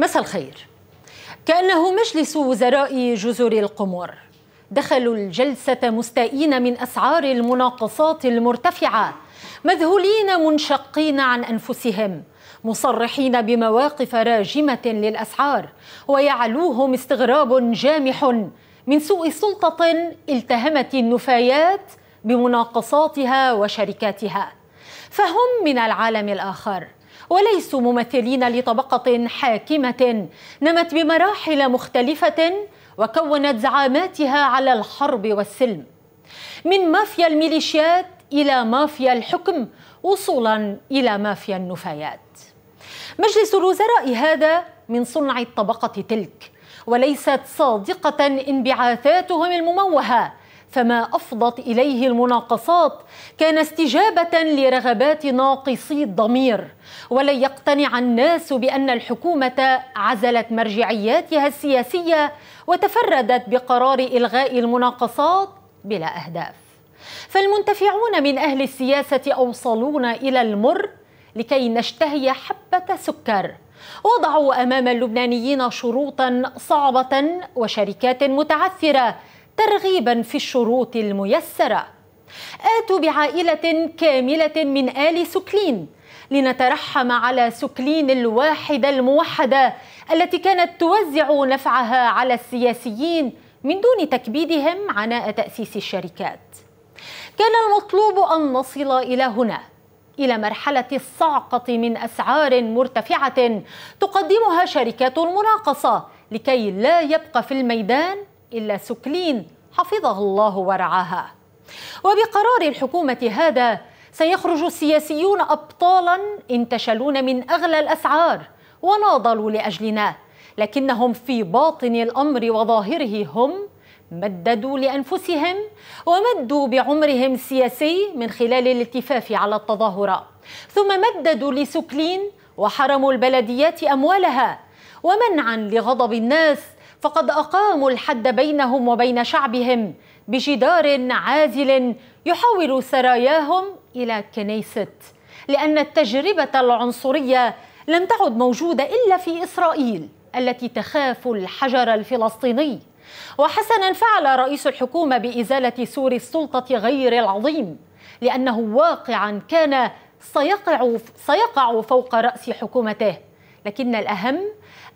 مساء الخير كأنه مجلس وزراء جزر القمر دخلوا الجلسة مستائين من أسعار المناقصات المرتفعة مذهولين منشقين عن أنفسهم مصرحين بمواقف راجمة للأسعار ويعلوهم استغراب جامح من سوء سلطة التهمت النفايات بمناقصاتها وشركاتها فهم من العالم الآخر وليسوا ممثلين لطبقة حاكمة نمت بمراحل مختلفة وكونت زعاماتها على الحرب والسلم من مافيا الميليشيات إلى مافيا الحكم وصولا إلى مافيا النفايات مجلس الوزراء هذا من صنع الطبقة تلك وليست صادقة انبعاثاتهم المموهة فما أفضت إليه المناقصات كان استجابة لرغبات ناقصي الضمير ولن يقتنع الناس بأن الحكومة عزلت مرجعياتها السياسية وتفردت بقرار إلغاء المناقصات بلا أهداف فالمنتفعون من أهل السياسة أوصلون إلى المر لكي نشتهي حبة سكر وضعوا امام اللبنانيين شروطا صعبه وشركات متعثره ترغيبا في الشروط الميسرة آتوا بعائلة كاملة من آل سكلين لنترحم على سكلين الواحدة الموحدة التي كانت توزع نفعها على السياسيين من دون تكبيدهم عناء تأسيس الشركات كان المطلوب أن نصل إلى هنا إلى مرحلة الصعقة من أسعار مرتفعة تقدمها شركات المناقصة لكي لا يبقى في الميدان إلا سكلين حفظه الله ورعاها وبقرار الحكومة هذا سيخرج السياسيون أبطالا انتشلون من أغلى الأسعار وناضلوا لأجلنا لكنهم في باطن الأمر وظاهره هم مددوا لأنفسهم ومدوا بعمرهم السياسي من خلال الالتفاف على التظاهرة ثم مددوا لسكلين وحرموا البلديات أموالها ومنعا لغضب الناس فقد أقاموا الحد بينهم وبين شعبهم بجدار عازل يحول سراياهم إلى كنيست لأن التجربة العنصرية لم تعد موجودة إلا في إسرائيل التي تخاف الحجر الفلسطيني وحسنا فعل رئيس الحكومة بإزالة سور السلطة غير العظيم لأنه واقعا كان سيقع, سيقع فوق رأس حكومته لكن الأهم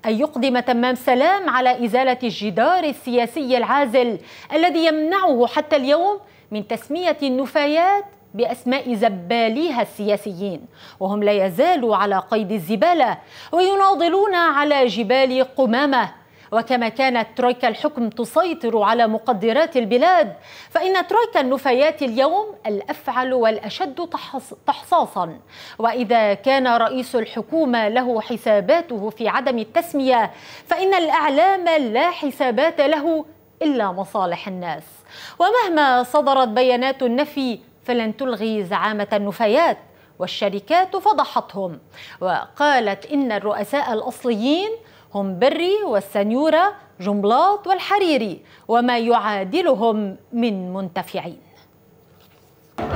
أن يقدم تمام سلام على إزالة الجدار السياسي العازل الذي يمنعه حتى اليوم من تسمية النفايات بأسماء زباليها السياسيين وهم لا يزالوا على قيد الزبالة ويناضلون على جبال قمامة وكما كانت ترويكا الحكم تسيطر على مقدرات البلاد فإن ترويكا النفايات اليوم الأفعل والأشد تحصاصا وإذا كان رئيس الحكومة له حساباته في عدم التسمية فإن الإعلام لا حسابات له إلا مصالح الناس ومهما صدرت بيانات النفي فلن تلغي زعامة النفايات والشركات فضحتهم وقالت إن الرؤساء الأصليين هم بري والسنيورة جملاط والحريري وما يعادلهم من منتفعين